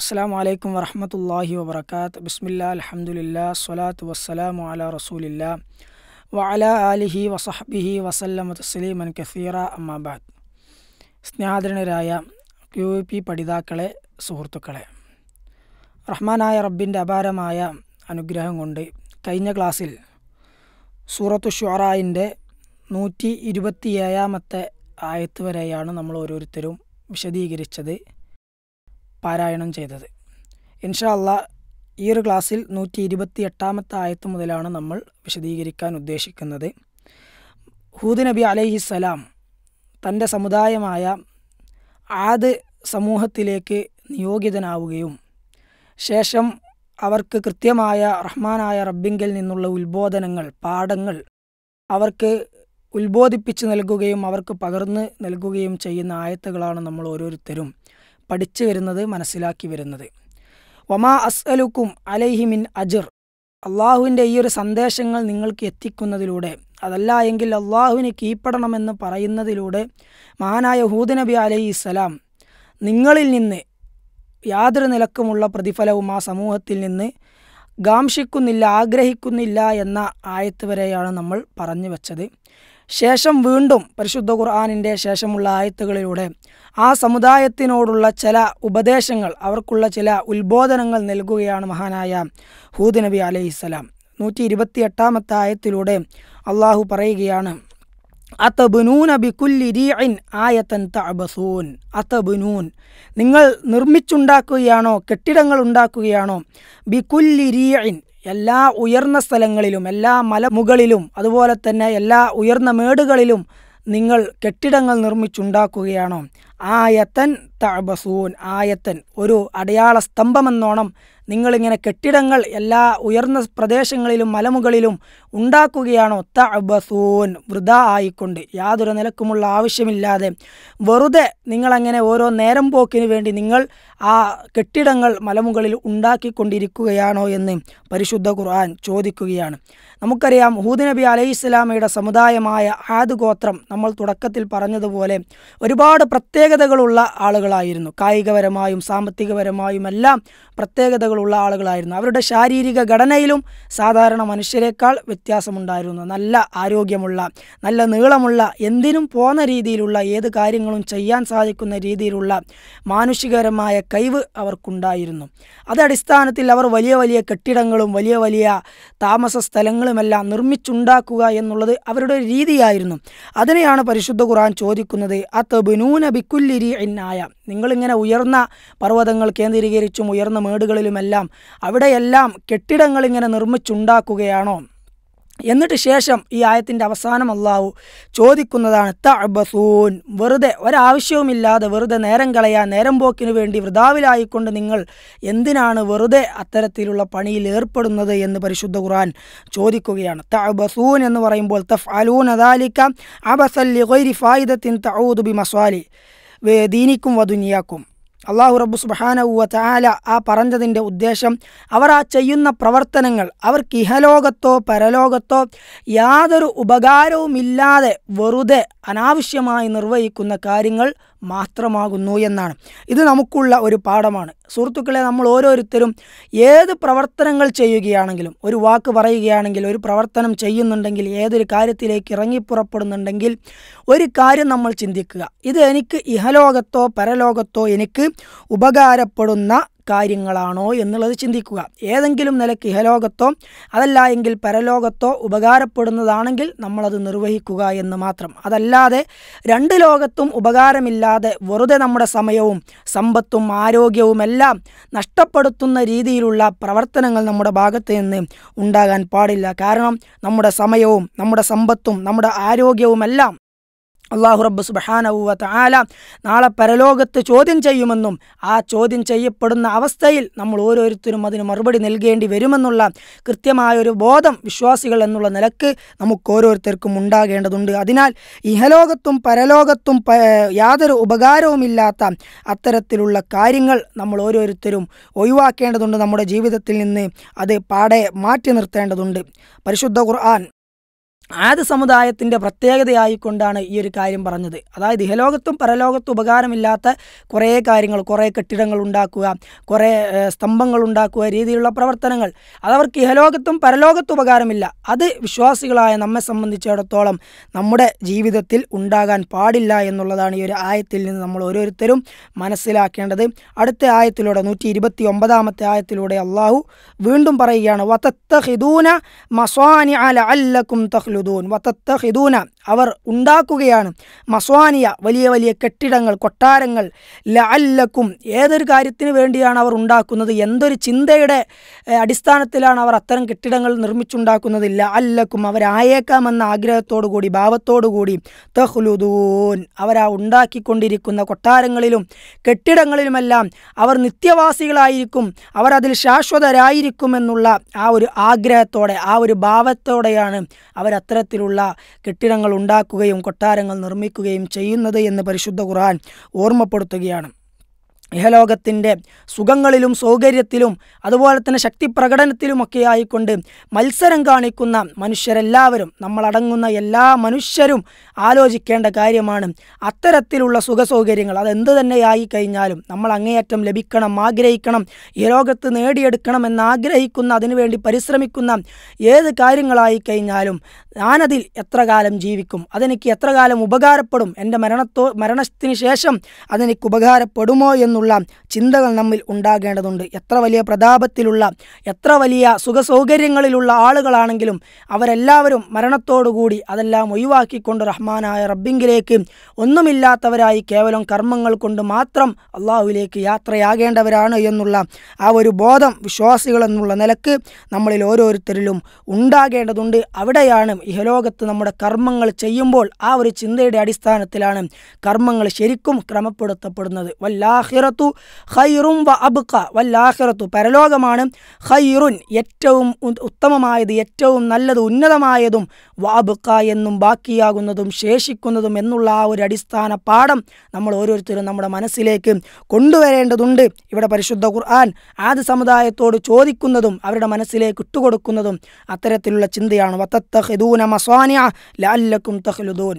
അസ്സാം വലൈക്കും വറഹമത്തല്ലാഹി വബർക്കാത്ത് ബിസ്മില്ല അലഹമുല്ല സ്വലാത്ത് വസ്സലാമു അല റസൂലില്ല വഅല അലിഹി വസഹബിഹി വസല്ലം തസ്ലീമൻ കസീറ അമ്മാബാദ് സ്നേഹാദരണരായ ക്യു പി പഠിതാക്കളെ സുഹൃത്തുക്കളെ റഹ്മാനായ റബ്ബിൻ്റെ അപാരമായ അനുഗ്രഹം കൊണ്ട് കഴിഞ്ഞ ക്ലാസ്സിൽ സൂറത്തു ഷുറായിൻ്റെ നൂറ്റി ഇരുപത്തിയേഴാമത്തെ ആയത്ത് വരെയാണ് നമ്മൾ ഓരോരുത്തരും വിശദീകരിച്ചത് പാരായണം ചെയ്തത് ഇൻഷാ അള്ളാ ഈ ഒരു ക്ലാസ്സിൽ നൂറ്റി ഇരുപത്തി എട്ടാമത്തെ ആയത്ത് മുതലാണ് നമ്മൾ വിശദീകരിക്കാൻ ഉദ്ദേശിക്കുന്നത് ഹൂദ് നബി അലൈഹിസ്സലാം തൻ്റെ സമുദായമായ ആദ് സമൂഹത്തിലേക്ക് നിയോഗിതനാവുകയും ശേഷം അവർക്ക് കൃത്യമായ റഹ്മാനായ റബ്ബിങ്കിൽ നിന്നുള്ള ഉത്ബോധനങ്ങൾ പാഠങ്ങൾ അവർക്ക് ഉത്ബോധിപ്പിച്ച് നൽകുകയും അവർക്ക് പകർന്ന് നൽകുകയും ചെയ്യുന്ന ആയത്തുകളാണ് നമ്മൾ ഓരോരുത്തരും പഠിച്ചു വരുന്നത് മനസ്സിലാക്കി വരുന്നത് വമാ അസ്അലുക്കും അലൈഹിമിൻ അജർ അള്ളാഹുവിൻ്റെ ഈ ഒരു സന്ദേശങ്ങൾ നിങ്ങൾക്ക് എത്തിക്കുന്നതിലൂടെ അതല്ല എങ്കിൽ അള്ളാഹുവിന് കീഴ്പ്പെടണമെന്ന് പറയുന്നതിലൂടെ മഹാനായ ഹൂദനബി അലൈഹി ഇസ്സലാം നിങ്ങളിൽ നിന്ന് യാതൊരു നിലക്കുമുള്ള പ്രതിഫലവും ആ സമൂഹത്തിൽ നിന്ന് ഗാംഷിക്കുന്നില്ല ആഗ്രഹിക്കുന്നില്ല എന്ന ആയത്ത് വരെയാണ് നമ്മൾ പറഞ്ഞു വെച്ചത് ശേഷം വീണ്ടും പരിശുദ്ധ ഖുർആാനിൻ്റെ ശേഷമുള്ള ആയത്തുകളിലൂടെ ആ സമുദായത്തിനോടുള്ള ചില ഉപദേശങ്ങൾ അവർക്കുള്ള ചില ഉത്ബോധനങ്ങൾ നൽകുകയാണ് മഹാനായ ഹൂദ് നബി അലൈഹിസ്സലാം നൂറ്റി ഇരുപത്തി എട്ടാമത്തെ ആയത്തിലൂടെ അള്ളാഹു പറയുകയാണ് നിങ്ങൾ നിർമ്മിച്ചുണ്ടാക്കുകയാണോ കെട്ടിടങ്ങൾ ഉണ്ടാക്കുകയാണോ ബിക്കുല്ലിരിൻ എല്ലാ ഉയർന്ന സ്ഥലങ്ങളിലും എല്ലാ മലമുകളിലും അതുപോലെ തന്നെ എല്ലാ ഉയർന്ന മേടുകളിലും നിങ്ങൾ കെട്ടിടങ്ങൾ നിർമ്മിച്ചുണ്ടാക്കുകയാണോ ആയത്തൻ തഅബസൂൻ ആയത്തൻ ഒരു അടയാള സ്തംഭമെന്നോണം നിങ്ങളിങ്ങനെ കെട്ടിടങ്ങൾ എല്ലാ ഉയർന്ന പ്രദേശങ്ങളിലും മലമുകളിലും ഉണ്ടാക്കുകയാണോ തഅബസൂൻ വൃത ആയിക്കൊണ്ട് യാതൊരു നിലക്കുമുള്ള ആവശ്യമില്ലാതെ വെറുതെ നിങ്ങളങ്ങനെ ഓരോ നേരം പോക്കിന് വേണ്ടി നിങ്ങൾ ആ കെട്ടിടങ്ങൾ മലമുകളിൽ ഉണ്ടാക്കിക്കൊണ്ടിരിക്കുകയാണോ എന്ന് പരിശുദ്ധ ഖുർആൻ ചോദിക്കുകയാണ് നമുക്കറിയാം ഹൂദ് നബി അലൈഹി ഇസ്ലാമയുടെ സമുദായമായ ആദ് ഗോത്രം നമ്മൾ തുടക്കത്തിൽ പറഞ്ഞതുപോലെ ഒരുപാട് പ്രത്യേക പ്രത്യേകതകളുള്ള ആളുകളായിരുന്നു കായികപരമായും സാമ്പത്തികപരമായും എല്ലാം പ്രത്യേകതകളുള്ള ആളുകളായിരുന്നു അവരുടെ ശാരീരിക ഘടനയിലും സാധാരണ മനുഷ്യരെക്കാൾ വ്യത്യാസമുണ്ടായിരുന്നു നല്ല ആരോഗ്യമുള്ള നല്ല നീളമുള്ള എന്തിനും പോന്ന രീതിയിലുള്ള ഏത് കാര്യങ്ങളും ചെയ്യാൻ സാധിക്കുന്ന രീതിയിലുള്ള മാനുഷികരമായ കഴിവ് അവർക്കുണ്ടായിരുന്നു അതടിസ്ഥാനത്തിൽ അവർ വലിയ വലിയ കെട്ടിടങ്ങളും വലിയ വലിയ താമസ സ്ഥലങ്ങളുമെല്ലാം നിർമ്മിച്ചുണ്ടാക്കുക എന്നുള്ളത് അവരുടെ ഒരു രീതിയായിരുന്നു അതിനെയാണ് പരിശുദ്ധ ഖുർആൻ ചോദിക്കുന്നത് അത്തബുനൂന ബിക്കു കുല്ലിരി ഇന്നായ നിങ്ങളിങ്ങനെ ഉയർന്ന പർവ്വതങ്ങൾ കേന്ദ്രീകരിച്ചും ഉയർന്ന മേടുകളിലുമെല്ലാം അവിടെയെല്ലാം കെട്ടിടങ്ങളിങ്ങനെ നിർമ്മിച്ചുണ്ടാക്കുകയാണോ എന്നിട്ട് ശേഷം ഈ ആയത്തിൻ്റെ അവസാനം അള്ളാഹു ചോദിക്കുന്നതാണ് തഅബസൂൻ വെറുതെ ഒരാവശ്യവുമില്ലാതെ വെറുതെ നേരം കളയാൻ നേരം പോക്കിനു വേണ്ടി വൃതാവിലായിക്കൊണ്ട് നിങ്ങൾ എന്തിനാണ് വെറുതെ അത്തരത്തിലുള്ള പണിയിൽ ഏർപ്പെടുന്നത് എന്ന് പരിശുദ്ധ ഖുർആൻ ചോദിക്കുകയാണ് തഅബസൂൻ എന്ന് പറയുമ്പോൾ തഫ് അലൂൻ അദാലിക്ക അബസല്ലി ഫായിദത്തിൻ തഊദ് ബി മസ്വാലി ദീനിക്കും വതുനിയാക്കും അള്ളാഹു റബ്ബു സുബാനവ താല ആ പറഞ്ഞതിൻ്റെ ഉദ്ദേശം അവർ ആ ചെയ്യുന്ന പ്രവർത്തനങ്ങൾ അവർക്ക് ഇഹലോകത്തോ പരലോകത്തോ യാതൊരു ഉപകാരവുമില്ലാതെ വെറുതെ അനാവശ്യമായി നിർവഹിക്കുന്ന കാര്യങ്ങൾ മാത്രമാകുന്നു എന്നാണ് ഇത് നമുക്കുള്ള ഒരു പാഠമാണ് സുഹൃത്തുക്കളെ നമ്മൾ ഓരോരുത്തരും ഏത് പ്രവർത്തനങ്ങൾ ചെയ്യുകയാണെങ്കിലും ഒരു വാക്ക് പറയുകയാണെങ്കിൽ ഒരു പ്രവർത്തനം ചെയ്യുന്നുണ്ടെങ്കിൽ ഏതൊരു കാര്യത്തിലേക്ക് ഇറങ്ങിപ്പുറപ്പെടുന്നുണ്ടെങ്കിൽ ഒരു കാര്യം നമ്മൾ ചിന്തിക്കുക ഇത് എനിക്ക് ഇഹലോകത്തോ പരലോകത്തോ എനിക്ക് ഉപകാരപ്പെടുന്ന കാര്യങ്ങളാണോ എന്നുള്ളത് ചിന്തിക്കുക ഏതെങ്കിലും നിലയ്ക്ക് ഇഹലോകത്തോ അതല്ല എങ്കിൽ പരലോകത്തോ ഉപകാരപ്പെടുന്നതാണെങ്കിൽ നമ്മളത് നിർവഹിക്കുക എന്ന് മാത്രം അതല്ലാതെ രണ്ട് ലോകത്തും ഉപകാരമില്ലാതെ വെറുതെ നമ്മുടെ സമയവും സമ്പത്തും ആരോഗ്യവുമെല്ലാം നഷ്ടപ്പെടുത്തുന്ന രീതിയിലുള്ള പ്രവർത്തനങ്ങൾ നമ്മുടെ ഭാഗത്ത് നിന്ന് ഉണ്ടാകാൻ പാടില്ല കാരണം നമ്മുടെ സമയവും നമ്മുടെ സമ്പത്തും നമ്മുടെ ആരോഗ്യവുമെല്ലാം അള്ളാഹു റബ്ബ് സുബഹാനവത്ത ആല നാളെ പരലോകത്ത് ചോദ്യം ചെയ്യുമെന്നും ആ ചോദ്യം ചെയ്യപ്പെടുന്ന അവസ്ഥയിൽ നമ്മൾ ഓരോരുത്തരും അതിന് മറുപടി നൽകേണ്ടി വരുമെന്നുള്ള കൃത്യമായൊരു ബോധം വിശ്വാസികൾ എന്നുള്ള നിലക്ക് നമുക്ക് ഓരോരുത്തർക്കും ഉണ്ടാകേണ്ടതുണ്ട് അതിനാൽ ഇഹലോകത്തും പരലോകത്തും യാതൊരു ഉപകാരവുമില്ലാത്ത അത്തരത്തിലുള്ള കാര്യങ്ങൾ നമ്മൾ ഓരോരുത്തരും ഒഴിവാക്കേണ്ടതുണ്ട് നമ്മുടെ ജീവിതത്തിൽ നിന്ന് അത് പാടെ മാറ്റി നിർത്തേണ്ടതുണ്ട് പരിശുദ്ധ ഖുർആൻ ആദ്യ സമുദായത്തിൻ്റെ പ്രത്യേകതയായിക്കൊണ്ടാണ് ഈ ഒരു കാര്യം പറഞ്ഞത് അതായത് ഇഹലോകത്തും പരലോകത്തും ഉപകാരമില്ലാത്ത കുറേ കാര്യങ്ങൾ കുറേ കെട്ടിടങ്ങൾ ഉണ്ടാക്കുക കുറേ സ്തംഭങ്ങൾ ഉണ്ടാക്കുക രീതിയിലുള്ള പ്രവർത്തനങ്ങൾ അതവർക്ക് ഇഹലോകത്തും പരലോകത്തും ഉപകാരമില്ല അത് വിശ്വാസികളായ നമ്മെ സംബന്ധിച്ചിടത്തോളം നമ്മുടെ ജീവിതത്തിൽ ഉണ്ടാകാൻ പാടില്ല എന്നുള്ളതാണ് ഈ ഒരു ആയത്തിൽ നിന്ന് നമ്മൾ ഓരോരുത്തരും മനസ്സിലാക്കേണ്ടത് അടുത്ത ആയത്തിലൂടെ നൂറ്റി ഇരുപത്തി ഒമ്പതാമത്തെ ആയത്തിലൂടെ അള്ളാഹു വീണ്ടും പറയുകയാണ് വതത്തഹിദൂന മസ്വാനി അല അല്ലക്കും തഹ്ലു യഖ്ലുദൂൻ വത്തത്തഹിദൂന അവർ ഉണ്ടാക്കുകയാണ് മസ്വാനിയ വലിയ വലിയ കെട്ടിടങ്ങൾ കൊട്ടാരങ്ങൾ ലഅല്ലക്കും ഏതൊരു കാര്യത്തിന് വേണ്ടിയാണ് അവർ ഉണ്ടാക്കുന്നത് എന്തൊരു ചിന്തയുടെ അടിസ്ഥാനത്തിലാണ് അവർ അത്തരം കെട്ടിടങ്ങൾ നിർമ്മിച്ചുണ്ടാക്കുന്നത് ലഅല്ലക്കും അവരായേക്കാമെന്ന ആഗ്രഹത്തോടു കൂടി ഭാവത്തോടു കൂടി തഹ്ലുദൂൻ അവരാ ഉണ്ടാക്കിക്കൊണ്ടിരിക്കുന്ന കൊട്ടാരങ്ങളിലും കെട്ടിടങ്ങളിലുമെല്ലാം അവർ നിത്യവാസികളായിരിക്കും അവർ അതിൽ ശാശ്വതരായിരിക്കുമെന്നുള്ള ആ ഒരു ആഗ്രഹത്തോടെ ആ ഒരു ഭാവത്തോടെയാണ് അവർ അത്തരത്തിലുള്ള കെട്ടിടങ്ങൾ ഉണ്ടാക്കുകയും കൊട്ടാരങ്ങൾ നിർമ്മിക്കുകയും ചെയ്യുന്നത് എന്ന് പരിശുദ്ധ ഖുർആൻ ഓർമ്മപ്പെടുത്തുകയാണ് ഇഹലോകത്തിൻ്റെ സുഖങ്ങളിലും സൗകര്യത്തിലും അതുപോലെ തന്നെ ശക്തി പ്രകടനത്തിലുമൊക്കെ ആയിക്കൊണ്ട് മത്സരം കാണിക്കുന്ന മനുഷ്യരെല്ലാവരും നമ്മളടങ്ങുന്ന എല്ലാ മനുഷ്യരും ആലോചിക്കേണ്ട കാര്യമാണ് അത്തരത്തിലുള്ള സുഖ സൗകര്യങ്ങൾ അതെന്ത് തന്നെയായി കഴിഞ്ഞാലും നമ്മൾ അങ്ങേയറ്റം ലഭിക്കണം ആഗ്രഹിക്കണം ഈ ലോകത്ത് നേടിയെടുക്കണം എന്നാഗ്രഹിക്കുന്ന അതിനുവേണ്ടി പരിശ്രമിക്കുന്ന ഏത് കാര്യങ്ങളായി കഴിഞ്ഞാലും ഞാനതിൽ എത്ര കാലം ജീവിക്കും അതെനിക്ക് എത്ര കാലം ഉപകാരപ്പെടും എൻ്റെ മരണത്തോ മരണത്തിന് ശേഷം അതെനിക്ക് ഉപകാരപ്പെടുമോ എന്നുള്ള തരത്തിലുള്ള ചിന്തകൾ നമ്മിൽ ഉണ്ടാകേണ്ടതുണ്ട് എത്ര വലിയ പ്രതാപത്തിലുള്ള എത്ര വലിയ സുഖസൗകര്യങ്ങളിലുള്ള ആളുകളാണെങ്കിലും അവരെല്ലാവരും മരണത്തോടുകൂടി അതെല്ലാം ഒഴിവാക്കിക്കൊണ്ട് റഹ്മാനായ റബ്ബിങ്കിലേക്ക് ഒന്നുമില്ലാത്തവരായി കേവലം കർമ്മങ്ങൾ കൊണ്ട് മാത്രം അള്ളാഹുവിലേക്ക് യാത്രയാകേണ്ടവരാണ് എന്നുള്ള ആ ഒരു ബോധം വിശ്വാസികൾ എന്നുള്ള നിലക്ക് നമ്മളിൽ ഓരോരുത്തരിലും ഉണ്ടാകേണ്ടതുണ്ട് അവിടെയാണ് ഇഹലോകത്ത് നമ്മുടെ കർമ്മങ്ങൾ ചെയ്യുമ്പോൾ ആ ഒരു ചിന്തയുടെ അടിസ്ഥാനത്തിലാണ് കർമ്മങ്ങൾ ശരിക്കും ക്രമപ്പെടുത്തപ്പെടുന്നത് വല്ലാഹിറ വല്ലാഹിറത്തു ഹൈറും വ അബ്ക വല്ലാഹിറത്തു പരലോകമാണ് ഹൈറുൻ ഏറ്റവും ഉത്തമമായത് ഏറ്റവും നല്ലത് ഉന്നതമായതും വ അബ്ക എന്നും ബാക്കിയാകുന്നതും ശേഷിക്കുന്നതും എന്നുള്ള ആ ഒരു അടിസ്ഥാന പാഠം നമ്മൾ ഓരോരുത്തരും നമ്മുടെ മനസ്സിലേക്ക് കൊണ്ടുവരേണ്ടതുണ്ട് ഇവിടെ പരിശുദ്ധ ഖുർആൻ ആദ്യ സമുദായത്തോട് ചോദിക്കുന്നതും അവരുടെ മനസ്സിലേക്ക് ഇട്ടുകൊടുക്കുന്നതും അത്തരത്തിലുള്ള ചിന്തയാണ് വത്തത്തഹിദൂന മസ്വാനിയ ലാല്ലക്കും തഹ്ലുദൂൻ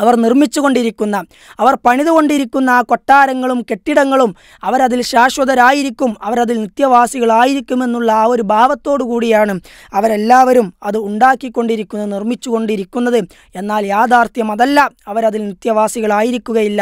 അവർ നിർമ്മിച്ചുകൊണ്ടിരിക്കുന്ന അവർ പണിതുകൊണ്ടിരിക്കുന്ന ആ കൊട്ടാരങ്ങളും കെട്ടിടങ്ങളും അവരതിൽ ശാശ്വതരായിരിക്കും അവരതിൽ നിത്യവാസികളായിരിക്കുമെന്നുള്ള ആ ഒരു ഭാവത്തോടു കൂടിയാണ് അവരെല്ലാവരും അത് ഉണ്ടാക്കിക്കൊണ്ടിരിക്കുന്നത് നിർമ്മിച്ചുകൊണ്ടിരിക്കുന്നത് എന്നാൽ യാഥാർത്ഥ്യം അതല്ല അവരതിൽ നിത്യവാസികളായിരിക്കുകയില്ല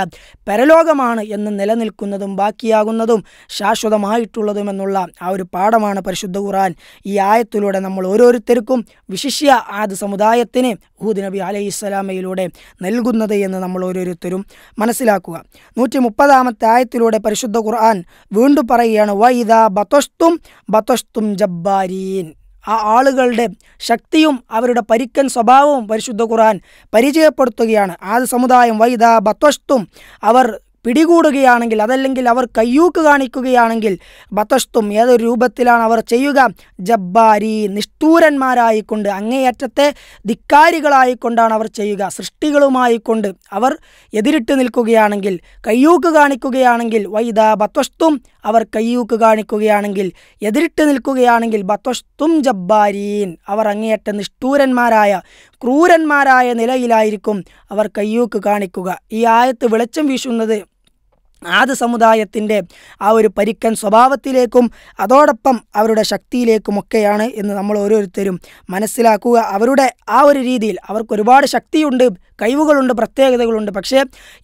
പരലോകമാണ് എന്ന് നിലനിൽക്കുന്നതും ബാക്കിയാകുന്നതും ശാശ്വതമായിട്ടുള്ളതും എന്നുള്ള ആ ഒരു പാഠമാണ് പരിശുദ്ധ ഖുറാൻ ഈ ആയത്തിലൂടെ നമ്മൾ ഓരോരുത്തർക്കും വിശിഷ്യ ആദ് സമുദായത്തിന് ഹൂദ് നബി അലൈഹിസ്സലാമയിലൂടെ നൽകും നൽകുന്നത് എന്ന് നമ്മൾ ഓരോരുത്തരും മനസ്സിലാക്കുക നൂറ്റി മുപ്പതാമത്തെ ആയത്തിലൂടെ പരിശുദ്ധ ഖുർആൻ വീണ്ടും പറയുകയാണ് വൈദാ ബതൊഷ്തും ബതൊഷ്തും ജബ്ബാരീൻ ആ ആളുകളുടെ ശക്തിയും അവരുടെ പരിക്കൻ സ്വഭാവവും പരിശുദ്ധ ഖുർആൻ പരിചയപ്പെടുത്തുകയാണ് ആദ്യ സമുദായം വൈദ ബത്വഷ്തും അവർ പിടികൂടുകയാണെങ്കിൽ അതല്ലെങ്കിൽ അവർ കയ്യൂക്ക് കാണിക്കുകയാണെങ്കിൽ ബത്തഷ്തും ഏതൊരു രൂപത്തിലാണ് അവർ ചെയ്യുക ജബ്ബാരി നിഷ്ഠൂരന്മാരായിക്കൊണ്ട് അങ്ങേയറ്റത്തെ ധിക്കാരികളായിക്കൊണ്ടാണ് അവർ ചെയ്യുക സൃഷ്ടികളുമായിക്കൊണ്ട് അവർ എതിരിട്ട് നിൽക്കുകയാണെങ്കിൽ കയ്യൂക്ക് കാണിക്കുകയാണെങ്കിൽ വൈദ ബത്വസ്തും അവർ കയ്യൂക്ക് കാണിക്കുകയാണെങ്കിൽ എതിരിട്ട് നിൽക്കുകയാണെങ്കിൽ ബത്വസ്തും ജബ്ബാരീൻ അവർ അങ്ങേയറ്റ നിഷ്ഠൂരന്മാരായ ക്രൂരന്മാരായ നിലയിലായിരിക്കും അവർ കയ്യൂക്ക് കാണിക്കുക ഈ ആയത്ത് വെളിച്ചം വീശുന്നത് ആദ്യ സമുദായത്തിൻ്റെ ആ ഒരു പരിക്കൻ സ്വഭാവത്തിലേക്കും അതോടൊപ്പം അവരുടെ ശക്തിയിലേക്കുമൊക്കെയാണ് എന്ന് നമ്മൾ ഓരോരുത്തരും മനസ്സിലാക്കുക അവരുടെ ആ ഒരു രീതിയിൽ അവർക്ക് ഒരുപാട് ശക്തിയുണ്ട് കഴിവുകളുണ്ട് പ്രത്യേകതകളുണ്ട് പക്ഷേ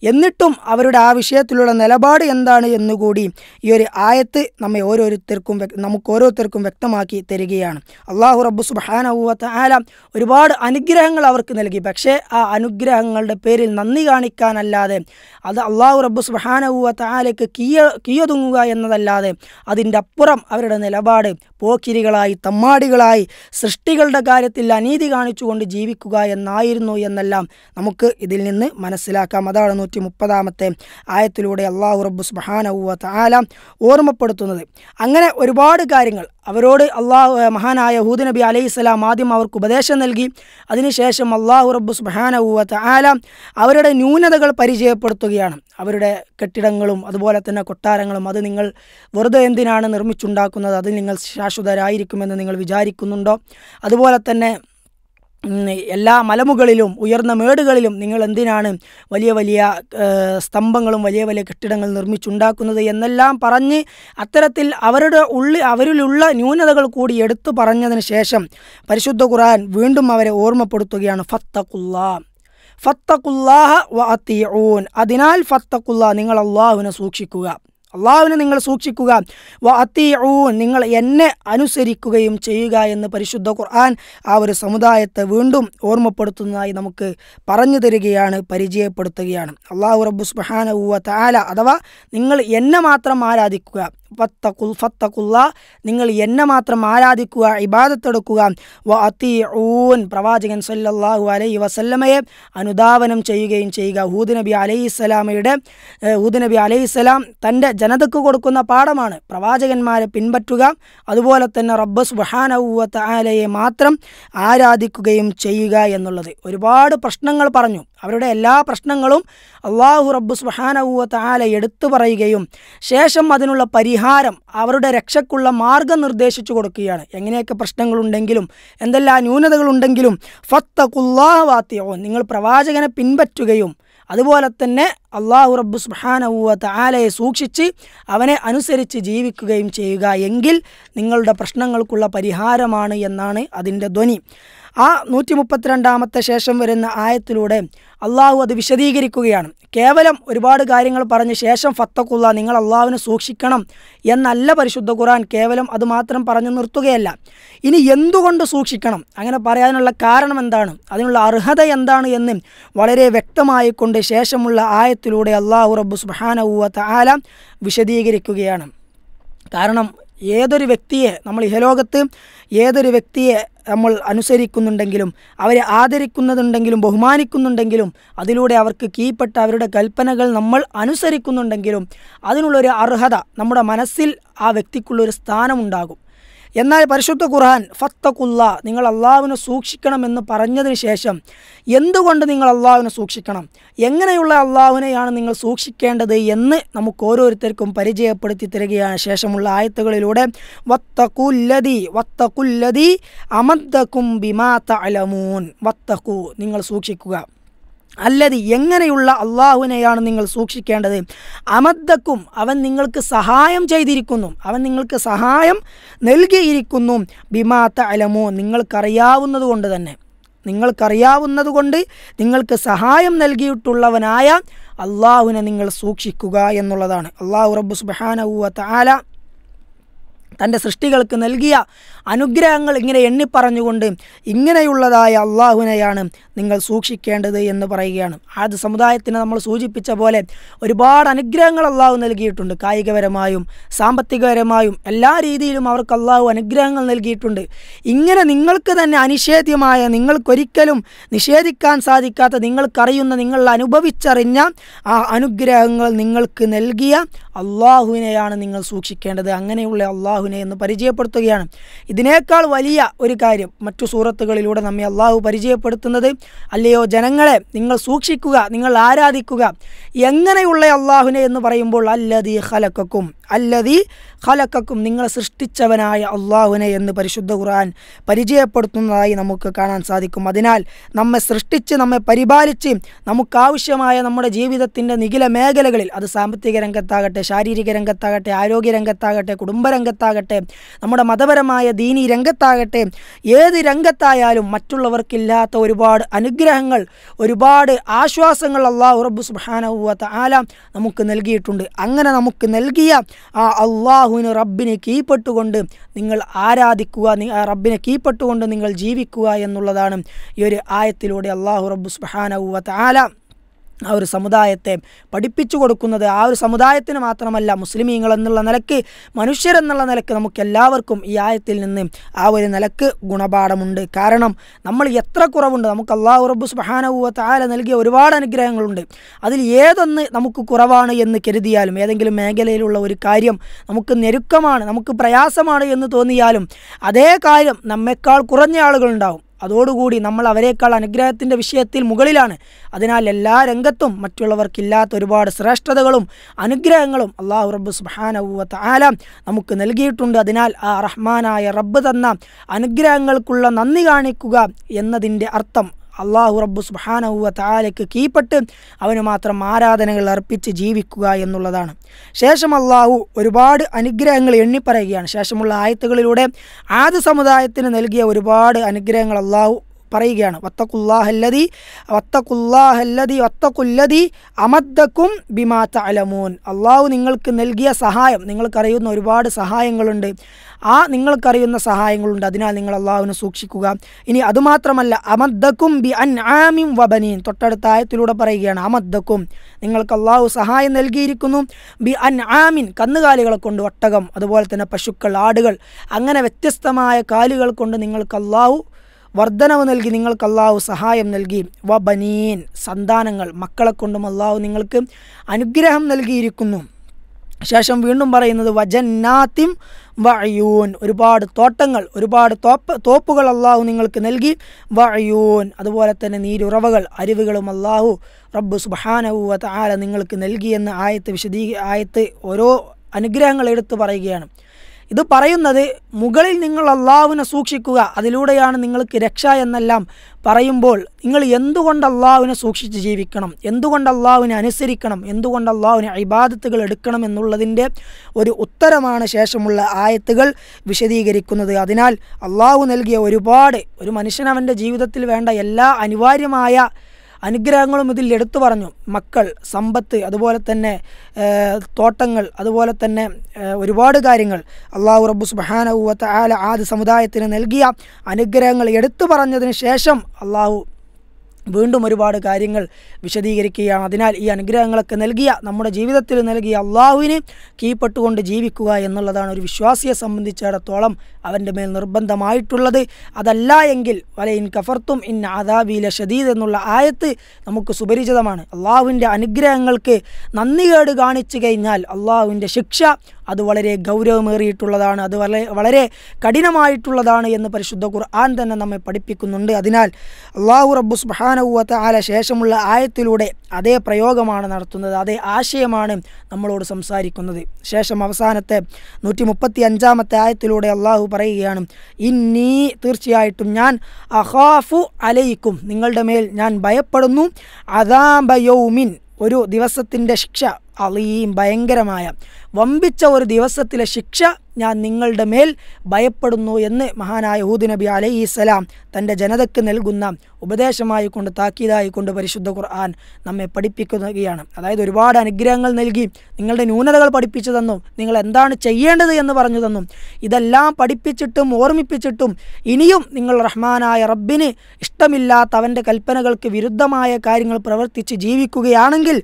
എന്നിട്ടും അവരുടെ ആ വിഷയത്തിലുള്ള നിലപാട് എന്താണ് എന്നുകൂടി ഈ ഒരു ആയത്ത് നമ്മെ ഓരോരുത്തർക്കും നമുക്ക് ഓരോരുത്തർക്കും വ്യക്തമാക്കി തരികയാണ് അള്ളാഹു റബ്ബു സുബാനവത്ത ആല ഒരുപാട് അനുഗ്രഹങ്ങൾ അവർക്ക് നൽകി പക്ഷേ ആ അനുഗ്രഹങ്ങളുടെ പേരിൽ നന്ദി കാണിക്കാനല്ലാതെ അത് അള്ളാഹു റബ്ബു സുബാനവ താലയ്ക്ക് കീയ കീയൊതുങ്ങുക എന്നതല്ലാതെ അതിൻ്റെ അപ്പുറം അവരുടെ നിലപാട് പോക്കിരികളായി തമ്മാടികളായി സൃഷ്ടികളുടെ കാര്യത്തിൽ അനീതി കാണിച്ചുകൊണ്ട് ജീവിക്കുക എന്നായിരുന്നു എന്നെല്ലാം നമുക്ക് ഇതിൽ നിന്ന് മനസ്സിലാക്കാം അതാണ് നൂറ്റി മുപ്പതാമത്തെ ആയത്തിലൂടെ അള്ളാഹു റബ്ബു താല ഓർമ്മപ്പെടുത്തുന്നത് അങ്ങനെ ഒരുപാട് കാര്യങ്ങൾ അവരോട് അള്ളാഹു മഹാനായ ഹൂദ് നബി അലൈഹി സ്വലാം ആദ്യം അവർക്ക് ഉപദേശം നൽകി അതിനുശേഷം അള്ളാഹു റബ്ബു സുബാനവത്ത ആല അവരുടെ ന്യൂനതകൾ പരിചയപ്പെടുത്തുകയാണ് അവരുടെ കെട്ടിടങ്ങളും അതുപോലെ തന്നെ കൊട്ടാരങ്ങളും അത് നിങ്ങൾ വെറുതെ എന്തിനാണ് നിർമ്മിച്ചുണ്ടാക്കുന്നത് അത് നിങ്ങൾ ശാശ്വതരായിരിക്കുമെന്ന് നിങ്ങൾ വിചാരിക്കുന്നുണ്ടോ അതുപോലെ തന്നെ എല്ലാ മലമുകളിലും ഉയർന്ന മേടുകളിലും നിങ്ങൾ എന്തിനാണ് വലിയ വലിയ സ്തംഭങ്ങളും വലിയ വലിയ കെട്ടിടങ്ങൾ നിർമ്മിച്ചുണ്ടാക്കുന്നത് എന്നെല്ലാം പറഞ്ഞ് അത്തരത്തിൽ അവരുടെ ഉള്ളിൽ അവരിലുള്ള ന്യൂനതകൾ കൂടി എടുത്തു പറഞ്ഞതിന് ശേഷം പരിശുദ്ധ ഖുർആൻ വീണ്ടും അവരെ ഓർമ്മപ്പെടുത്തുകയാണ് ഫത്തഖുല്ലാ ഫത്തഖുല്ലാഹ വ അതിനാൽ ഫത്തഖുല്ലാ നിങ്ങൾ അള്ളാഹുവിനെ സൂക്ഷിക്കുക അള്ളാഹുവിനെ നിങ്ങൾ സൂക്ഷിക്കുക വ അത്തീഊ നിങ്ങൾ എന്നെ അനുസരിക്കുകയും ചെയ്യുക എന്ന് പരിശുദ്ധ ഖുർആൻ ആ ഒരു സമുദായത്തെ വീണ്ടും ഓർമ്മപ്പെടുത്തുന്നതായി നമുക്ക് പറഞ്ഞു തരികയാണ് പരിചയപ്പെടുത്തുകയാണ് അള്ളാഹു റബ്ബു സുബാന ഊവ അഥവാ നിങ്ങൾ എന്നെ മാത്രം ആരാധിക്കുക ഫത്തഖുൽ ഫത്തഖുല്ല നിങ്ങൾ എന്നെ മാത്രം ആരാധിക്കുക ഇബാദത്തെടുക്കുക വ അത്തി ഊൻ പ്രവാചകൻ സല്ലാഹു അലൈ വസല്ലമയെ അനുധാവനം ചെയ്യുകയും ചെയ്യുക ഹൂദ് നബി അലൈഹിസ്സലാമയുടെ ഹൂദ് നബി അലൈഹിസ്സലാം തൻ്റെ ജനതക്ക് കൊടുക്കുന്ന പാഠമാണ് പ്രവാചകന്മാരെ പിൻപറ്റുക അതുപോലെ തന്നെ റബ്ബ് സുബാനവത്ത ആലയെ മാത്രം ആരാധിക്കുകയും ചെയ്യുക എന്നുള്ളത് ഒരുപാട് പ്രശ്നങ്ങൾ പറഞ്ഞു അവരുടെ എല്ലാ പ്രശ്നങ്ങളും അള്ളാഹു റബ്ബു സുഹാനവ എടുത്തു പറയുകയും ശേഷം അതിനുള്ള പരിഹാരം അവരുടെ രക്ഷയ്ക്കുള്ള മാർഗം നിർദ്ദേശിച്ചു കൊടുക്കുകയാണ് എങ്ങനെയൊക്കെ പ്രശ്നങ്ങളുണ്ടെങ്കിലും എന്തെല്ലാം ന്യൂനതകളുണ്ടെങ്കിലും ഫത്തഖുല്ലാവാത്തിയോ നിങ്ങൾ പ്രവാചകനെ പിൻപറ്റുകയും അതുപോലെ തന്നെ അള്ളാഹു റബ്ബു സുഹാനവ താലയെ സൂക്ഷിച്ച് അവനെ അനുസരിച്ച് ജീവിക്കുകയും ചെയ്യുക എങ്കിൽ നിങ്ങളുടെ പ്രശ്നങ്ങൾക്കുള്ള പരിഹാരമാണ് എന്നാണ് അതിൻ്റെ ധ്വനി ആ നൂറ്റി മുപ്പത്തിരണ്ടാമത്തെ ശേഷം വരുന്ന ആയത്തിലൂടെ അള്ളാഹു അത് വിശദീകരിക്കുകയാണ് കേവലം ഒരുപാട് കാര്യങ്ങൾ പറഞ്ഞ ശേഷം ഫത്തക്കുള്ള നിങ്ങൾ അള്ളാഹുവിനെ സൂക്ഷിക്കണം എന്നല്ല പരിശുദ്ധ ഖുറാൻ കേവലം അത് മാത്രം പറഞ്ഞു നിർത്തുകയല്ല ഇനി എന്തുകൊണ്ട് സൂക്ഷിക്കണം അങ്ങനെ പറയാനുള്ള കാരണം എന്താണ് അതിനുള്ള അർഹത എന്താണ് എന്ന് വളരെ വ്യക്തമായിക്കൊണ്ട് ശേഷമുള്ള ആയത്തിലൂടെ അള്ളാഹു റബ്ബു സുബാനവത്ത ആല വിശദീകരിക്കുകയാണ് കാരണം ഏതൊരു വ്യക്തിയെ നമ്മൾ ഇഹലോകത്ത് ഏതൊരു വ്യക്തിയെ നമ്മൾ അനുസരിക്കുന്നുണ്ടെങ്കിലും അവരെ ആദരിക്കുന്നതുണ്ടെങ്കിലും ബഹുമാനിക്കുന്നുണ്ടെങ്കിലും അതിലൂടെ അവർക്ക് കീപ്പെട്ട അവരുടെ കൽപ്പനകൾ നമ്മൾ അനുസരിക്കുന്നുണ്ടെങ്കിലും അതിനുള്ളൊരു അർഹത നമ്മുടെ മനസ്സിൽ ആ വ്യക്തിക്കുള്ളൊരു സ്ഥാനമുണ്ടാകും എന്നാൽ പരിശുദ്ധ ഖുർആൻ ഫത്തക്കുല്ല നിങ്ങൾ അള്ളാഹുവിനെ എന്ന് പറഞ്ഞതിന് ശേഷം എന്തുകൊണ്ട് നിങ്ങൾ അള്ളാഹുവിനെ സൂക്ഷിക്കണം എങ്ങനെയുള്ള അള്ളാഹുവിനെയാണ് നിങ്ങൾ സൂക്ഷിക്കേണ്ടത് എന്ന് നമുക്ക് ഓരോരുത്തർക്കും പരിചയപ്പെടുത്തി തരികയാണ് ശേഷമുള്ള ആയത്തുകളിലൂടെ വത്തക്കുല്ലതി വത്തക്കുല്ലതി അമദ്ദക്കും ബിമാ തലമൂൻ വത്തക്കു നിങ്ങൾ സൂക്ഷിക്കുക അല്ലത് എങ്ങനെയുള്ള അള്ളാഹുവിനെയാണ് നിങ്ങൾ സൂക്ഷിക്കേണ്ടത് അമദ്ദക്കും അവൻ നിങ്ങൾക്ക് സഹായം ചെയ്തിരിക്കുന്നു അവൻ നിങ്ങൾക്ക് സഹായം നൽകിയിരിക്കുന്നു ബിമാത്ത അലമോ നിങ്ങൾക്കറിയാവുന്നത് കൊണ്ട് തന്നെ കൊണ്ട് നിങ്ങൾക്ക് സഹായം നൽകിയിട്ടുള്ളവനായ അള്ളാഹുവിനെ നിങ്ങൾ സൂക്ഷിക്കുക എന്നുള്ളതാണ് അള്ളാഹു റബ്ബു സുബാനഹുവ തൻ്റെ സൃഷ്ടികൾക്ക് നൽകിയ അനുഗ്രഹങ്ങൾ ഇങ്ങനെ എണ്ണിപ്പറഞ്ഞുകൊണ്ട് ഇങ്ങനെയുള്ളതായ അള്ളാഹുവിനെയാണ് നിങ്ങൾ സൂക്ഷിക്കേണ്ടത് എന്ന് പറയുകയാണ് ആദ്യ സമുദായത്തിന് നമ്മൾ സൂചിപ്പിച്ച പോലെ ഒരുപാട് അനുഗ്രഹങ്ങൾ അള്ളാഹു നൽകിയിട്ടുണ്ട് കായികപരമായും സാമ്പത്തികപരമായും എല്ലാ രീതിയിലും അവർക്ക് അള്ളാഹു അനുഗ്രഹങ്ങൾ നൽകിയിട്ടുണ്ട് ഇങ്ങനെ നിങ്ങൾക്ക് തന്നെ അനിഷേധ്യമായ നിങ്ങൾക്കൊരിക്കലും നിഷേധിക്കാൻ സാധിക്കാത്ത നിങ്ങൾക്കറിയുന്ന നിങ്ങൾ അനുഭവിച്ചറിഞ്ഞ ആ അനുഗ്രഹങ്ങൾ നിങ്ങൾക്ക് നൽകിയ അള്ളാഹുവിനെയാണ് നിങ്ങൾ സൂക്ഷിക്കേണ്ടത് അങ്ങനെയുള്ള അള്ളാഹുവിനെ എന്ന് പരിചയപ്പെടുത്തുകയാണ് ഇതിനേക്കാൾ വലിയ ഒരു കാര്യം മറ്റു സൂറത്തുകളിലൂടെ നമ്മെ അള്ളാഹു പരിചയപ്പെടുത്തുന്നത് അല്ലയോ ജനങ്ങളെ നിങ്ങൾ സൂക്ഷിക്കുക നിങ്ങൾ ആരാധിക്കുക എങ്ങനെയുള്ള അള്ളാഹുനെ എന്ന് പറയുമ്പോൾ അല്ലതീ ഹലക്കും അല്ലതി ഖലക്കക്കും നിങ്ങളെ സൃഷ്ടിച്ചവനായ അള്ളാഹുനെ എന്ന് പരിശുദ്ധ ഖുർആൻ പരിചയപ്പെടുത്തുന്നതായി നമുക്ക് കാണാൻ സാധിക്കും അതിനാൽ നമ്മെ സൃഷ്ടിച്ച് നമ്മെ പരിപാലിച്ച് നമുക്കാവശ്യമായ നമ്മുടെ ജീവിതത്തിൻ്റെ നികില മേഖലകളിൽ അത് സാമ്പത്തിക രംഗത്താകട്ടെ ശാരീരിക രംഗത്താകട്ടെ ആരോഗ്യ രംഗത്താകട്ടെ കുടുംബരംഗത്താകട്ടെ നമ്മുടെ മതപരമായ ദീനി രംഗത്താകട്ടെ ഏത് രംഗത്തായാലും മറ്റുള്ളവർക്കില്ലാത്ത ഒരുപാട് അനുഗ്രഹങ്ങൾ ഒരുപാട് ആശ്വാസങ്ങൾ അള്ളാഹു റബ്ബു സുബാനവുവത്ത ആല നമുക്ക് നൽകിയിട്ടുണ്ട് അങ്ങനെ നമുക്ക് നൽകിയ ആ അള്ളാഹുവിന് റബ്ബിനെ കീഴ്പ്പെട്ടുകൊണ്ട് നിങ്ങൾ ആരാധിക്കുക റബ്ബിനെ കീഴ്പ്പെട്ടുകൊണ്ട് നിങ്ങൾ ജീവിക്കുക എന്നുള്ളതാണ് ഈ ഒരു ആയത്തിലൂടെ അള്ളാഹു റബ്ബു സുബാനവുവ താല ആ ഒരു സമുദായത്തെ പഠിപ്പിച്ചു കൊടുക്കുന്നത് ആ ഒരു സമുദായത്തിന് മാത്രമല്ല മുസ്ലിമീങ്ങൾ എന്നുള്ള നിലക്ക് മനുഷ്യരെന്നുള്ള നിലക്ക് നമുക്ക് എല്ലാവർക്കും ഈ ആയത്തിൽ നിന്ന് ആ ഒരു നിലക്ക് ഗുണപാഠമുണ്ട് കാരണം നമ്മൾ എത്ര കുറവുണ്ട് നമുക്ക് അള്ളാഹു റബ്ബു സുബാനവുവ ആല നൽകിയ ഒരുപാട് അനുഗ്രഹങ്ങളുണ്ട് അതിൽ ഏതൊന്ന് നമുക്ക് കുറവാണ് എന്ന് കരുതിയാലും ഏതെങ്കിലും മേഖലയിലുള്ള ഒരു കാര്യം നമുക്ക് ഞെരുക്കമാണ് നമുക്ക് പ്രയാസമാണ് എന്ന് തോന്നിയാലും അതേ കാര്യം നമ്മെക്കാൾ കുറഞ്ഞ ആളുകളുണ്ടാവും അതോടുകൂടി നമ്മൾ അവരെക്കാൾ അനുഗ്രഹത്തിൻ്റെ വിഷയത്തിൽ മുകളിലാണ് അതിനാൽ എല്ലാ രംഗത്തും മറ്റുള്ളവർക്കില്ലാത്ത ഒരുപാട് ശ്രേഷ്ഠതകളും അനുഗ്രഹങ്ങളും അള്ളാഹു റബ്ബ് സുബാനവത്ത ആല നമുക്ക് നൽകിയിട്ടുണ്ട് അതിനാൽ ആ റഹ്മാനായ റബ്ബ് തന്ന അനുഗ്രഹങ്ങൾക്കുള്ള നന്ദി കാണിക്കുക എന്നതിൻ്റെ അർത്ഥം അള്ളാഹു റബ്ബു സുബാനഹുവ താലയ്ക്ക് കീപ്പെട്ട് അവന് മാത്രം ആരാധനകൾ അർപ്പിച്ച് ജീവിക്കുക എന്നുള്ളതാണ് ശേഷം അള്ളാഹു ഒരുപാട് അനുഗ്രഹങ്ങൾ എണ്ണിപ്പറയുകയാണ് ശേഷമുള്ള ആയത്തുകളിലൂടെ ആദ്യ സമുദായത്തിന് നൽകിയ ഒരുപാട് അനുഗ്രഹങ്ങൾ അള്ളാഹു പറയുകയാണ് വത്തക്കുല്ലാഹല്ലതി വത്തക്കുല്ലാഹല്ലതി വത്തക്കുല്ലതി അമദ്ദക്കും ബിമാത്ത അലമൂൻ അള്ളാഹു നിങ്ങൾക്ക് നൽകിയ സഹായം നിങ്ങൾക്കറിയുന്ന ഒരുപാട് സഹായങ്ങളുണ്ട് ആ നിങ്ങൾക്കറിയുന്ന സഹായങ്ങളുണ്ട് അതിനാൽ നിങ്ങൾ അള്ളാഹുവിനെ സൂക്ഷിക്കുക ഇനി അതുമാത്രമല്ല അമദ്ദക്കും ബി അൻ ആമിം വബനീൻ തൊട്ടടുത്ത പറയുകയാണ് അമദ്ദക്കും നിങ്ങൾക്ക് അള്ളാഹു സഹായം നൽകിയിരിക്കുന്നു ബി അൻ ആമിൻ കന്നുകാലികളെ കൊണ്ട് ഒട്ടകം അതുപോലെ തന്നെ പശുക്കൾ ആടുകൾ അങ്ങനെ വ്യത്യസ്തമായ കാലുകൾ കൊണ്ട് നിങ്ങൾക്ക് അള്ളാഹു വർദ്ധനവ് നൽകി നിങ്ങൾക്ക് അള്ളാഹു സഹായം നൽകി വ ബനീൻ സന്താനങ്ങൾ മക്കളെ കൊണ്ടും അള്ളാഹു നിങ്ങൾക്ക് അനുഗ്രഹം നൽകിയിരിക്കുന്നു ശേഷം വീണ്ടും പറയുന്നത് വജന്നാത്തിം വയൂൻ ഒരുപാട് തോട്ടങ്ങൾ ഒരുപാട് തോപ്പ് തോപ്പുകൾ അള്ളാഹു നിങ്ങൾക്ക് നൽകി വയൂൻ അതുപോലെ തന്നെ നീരുറവകൾ അരുവികളും അള്ളാഹു റബ്ബ് സുബാനവുവ താര നിങ്ങൾക്ക് നൽകിയെന്ന് ആയത്ത് വിശദീ ആയത്ത് ഓരോ അനുഗ്രഹങ്ങൾ എടുത്തു പറയുകയാണ് ഇത് പറയുന്നത് മുകളിൽ നിങ്ങൾ അള്ളാവിനെ സൂക്ഷിക്കുക അതിലൂടെയാണ് നിങ്ങൾക്ക് രക്ഷ എന്നെല്ലാം പറയുമ്പോൾ നിങ്ങൾ എന്തുകൊണ്ട് അള്ളാവിനെ സൂക്ഷിച്ച് ജീവിക്കണം എന്തുകൊണ്ട് അള്ളാവിനെ അനുസരിക്കണം എന്തുകൊണ്ട് അള്ളാവിനെ ഇബാദത്തുകൾ എടുക്കണം എന്നുള്ളതിൻ്റെ ഒരു ഉത്തരമാണ് ശേഷമുള്ള ആയത്തുകൾ വിശദീകരിക്കുന്നത് അതിനാൽ അള്ളാഹു നൽകിയ ഒരുപാട് ഒരു മനുഷ്യൻ ജീവിതത്തിൽ വേണ്ട എല്ലാ അനിവാര്യമായ അനുഗ്രഹങ്ങളും ഇതിൽ എടുത്തു പറഞ്ഞു മക്കൾ സമ്പത്ത് അതുപോലെ തന്നെ തോട്ടങ്ങൾ അതുപോലെ തന്നെ ഒരുപാട് കാര്യങ്ങൾ അള്ളാഹു റബ്ബു സുബാനഹുവത്ത് ആല ആദ്യ സമുദായത്തിന് നൽകിയ അനുഗ്രഹങ്ങൾ എടുത്തു പറഞ്ഞതിന് ശേഷം അള്ളാഹു വീണ്ടും ഒരുപാട് കാര്യങ്ങൾ വിശദീകരിക്കുകയാണ് അതിനാൽ ഈ അനുഗ്രഹങ്ങളൊക്കെ നൽകിയ നമ്മുടെ ജീവിതത്തിൽ നൽകിയ അള്ളാഹുവിന് കീഴ്പ്പെട്ടുകൊണ്ട് ജീവിക്കുക എന്നുള്ളതാണ് ഒരു വിശ്വാസിയെ സംബന്ധിച്ചിടത്തോളം അവൻ്റെ മേൽ നിർബന്ധമായിട്ടുള്ളത് അതല്ല എങ്കിൽ വല ഇൻ കഫർത്തും ഇൻ ആദാബിയിലെ ഷദീദ് എന്നുള്ള ആയത്ത് നമുക്ക് സുപരിചിതമാണ് അള്ളാഹുവിൻ്റെ അനുഗ്രഹങ്ങൾക്ക് നന്ദി കേട് കാണിച്ചു കഴിഞ്ഞാൽ അള്ളാഹുവിൻ്റെ ശിക്ഷ അത് വളരെ ഗൗരവമേറിയിട്ടുള്ളതാണ് അത് വളരെ വളരെ കഠിനമായിട്ടുള്ളതാണ് എന്ന് പരിശുദ്ധ ഖുർആൻ തന്നെ നമ്മെ പഠിപ്പിക്കുന്നുണ്ട് അതിനാൽ അള്ളാഹു റബ്ബു സുബാൻ സുബാനവത്ത ആല ശേഷമുള്ള ആയത്തിലൂടെ അതേ പ്രയോഗമാണ് നടത്തുന്നത് അതേ ആശയമാണ് നമ്മളോട് സംസാരിക്കുന്നത് ശേഷം അവസാനത്തെ നൂറ്റി മുപ്പത്തി അഞ്ചാമത്തെ ആയത്തിലൂടെ അള്ളാഹു പറയുകയാണ് ഇന്നീ തീർച്ചയായിട്ടും ഞാൻ അഹാഫു അലയിക്കും നിങ്ങളുടെ മേൽ ഞാൻ ഭയപ്പെടുന്നു ബയോമിൻ ഒരു ദിവസത്തിൻ്റെ ശിക്ഷ അലീം ഭയങ്കരമായ വമ്പിച്ച ഒരു ദിവസത്തിലെ ശിക്ഷ ഞാൻ നിങ്ങളുടെ മേൽ ഭയപ്പെടുന്നു എന്ന് മഹാനായ ഹൂദ് നബി അലൈഹി സ്വലാം തൻ്റെ ജനതയ്ക്ക് നൽകുന്ന ഉപദേശമായി കൊണ്ട് താക്കീതായി കൊണ്ട് പരിശുദ്ധ ഖുർആൻ നമ്മെ പഠിപ്പിക്കുകയാണ് അതായത് ഒരുപാട് അനുഗ്രഹങ്ങൾ നൽകി നിങ്ങളുടെ ന്യൂനതകൾ പഠിപ്പിച്ചു തന്നു നിങ്ങൾ എന്താണ് ചെയ്യേണ്ടത് എന്ന് പറഞ്ഞു തന്നു ഇതെല്ലാം പഠിപ്പിച്ചിട്ടും ഓർമ്മിപ്പിച്ചിട്ടും ഇനിയും നിങ്ങൾ റഹ്മാനായ റബ്ബിന് ഇഷ്ടമില്ലാത്ത അവൻ്റെ കൽപ്പനകൾക്ക് വിരുദ്ധമായ കാര്യങ്ങൾ പ്രവർത്തിച്ച് ജീവിക്കുകയാണെങ്കിൽ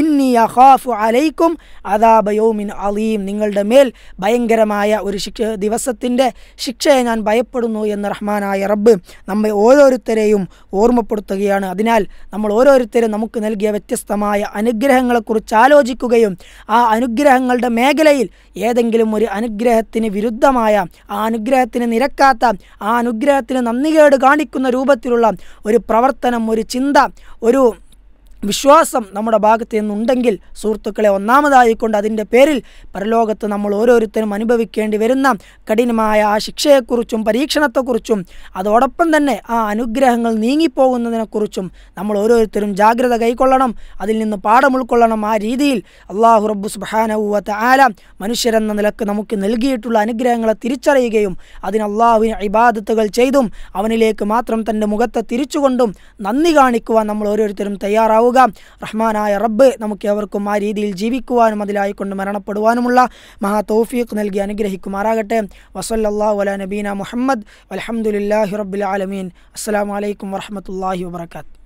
ഇന്നി അഖാഫു അലൈക്കും അദാബയോമിൻ അലീം നിങ്ങളുടെ മേൽ ഭയങ്കരമായ ദാരുണമായ ഒരു ശിക്ഷ ദിവസത്തിൻ്റെ ശിക്ഷയെ ഞാൻ ഭയപ്പെടുന്നു എന്ന് റഹ്മാനായ റബ്ബ് നമ്മെ ഓരോരുത്തരെയും ഓർമ്മപ്പെടുത്തുകയാണ് അതിനാൽ നമ്മൾ ഓരോരുത്തരും നമുക്ക് നൽകിയ വ്യത്യസ്തമായ അനുഗ്രഹങ്ങളെക്കുറിച്ച് ആലോചിക്കുകയും ആ അനുഗ്രഹങ്ങളുടെ മേഖലയിൽ ഏതെങ്കിലും ഒരു അനുഗ്രഹത്തിന് വിരുദ്ധമായ ആ അനുഗ്രഹത്തിന് നിരക്കാത്ത ആ അനുഗ്രഹത്തിന് നന്ദികേട് കാണിക്കുന്ന രൂപത്തിലുള്ള ഒരു പ്രവർത്തനം ഒരു ചിന്ത ഒരു വിശ്വാസം നമ്മുടെ ഭാഗത്ത് നിന്നുണ്ടെങ്കിൽ സുഹൃത്തുക്കളെ ഒന്നാമതായിക്കൊണ്ട് അതിൻ്റെ പേരിൽ പരലോകത്ത് നമ്മൾ ഓരോരുത്തരും അനുഭവിക്കേണ്ടി വരുന്ന കഠിനമായ ആ ശിക്ഷയെക്കുറിച്ചും പരീക്ഷണത്തെക്കുറിച്ചും അതോടൊപ്പം തന്നെ ആ അനുഗ്രഹങ്ങൾ നീങ്ങിപ്പോകുന്നതിനെക്കുറിച്ചും നമ്മൾ ഓരോരുത്തരും ജാഗ്രത കൈക്കൊള്ളണം അതിൽ നിന്ന് പാഠം ഉൾക്കൊള്ളണം ആ രീതിയിൽ അള്ളാഹു റബ്ബു സുബാനവത്ത ആല മനുഷ്യരെന്ന നിലക്ക് നമുക്ക് നൽകിയിട്ടുള്ള അനുഗ്രഹങ്ങളെ തിരിച്ചറിയുകയും അതിന് അള്ളാഹുവിന് ഇബാദത്തുകൾ ചെയ്തും അവനിലേക്ക് മാത്രം തൻ്റെ മുഖത്തെ തിരിച്ചുകൊണ്ടും നന്ദി കാണിക്കുവാൻ നമ്മൾ ഓരോരുത്തരും തയ്യാറാവുക പോവുക റഹ്മാനായ റബ്ബ് നമുക്ക് അവർക്കും ആ രീതിയിൽ ജീവിക്കുവാനും അതിലായിക്കൊണ്ട് മരണപ്പെടുവാനുമുള്ള മഹാ തൗഫീഖ് നൽകി അനുഗ്രഹിക്കുമാറാകട്ടെ വസല്ലാ വല നബീന മുഹമ്മദ് അലഹമുല്ലാഹി റബ്ബുൽ ആലമീൻ അസ്സാം വലൈക്കും വരഹമുല്ലാഹി വാത്തു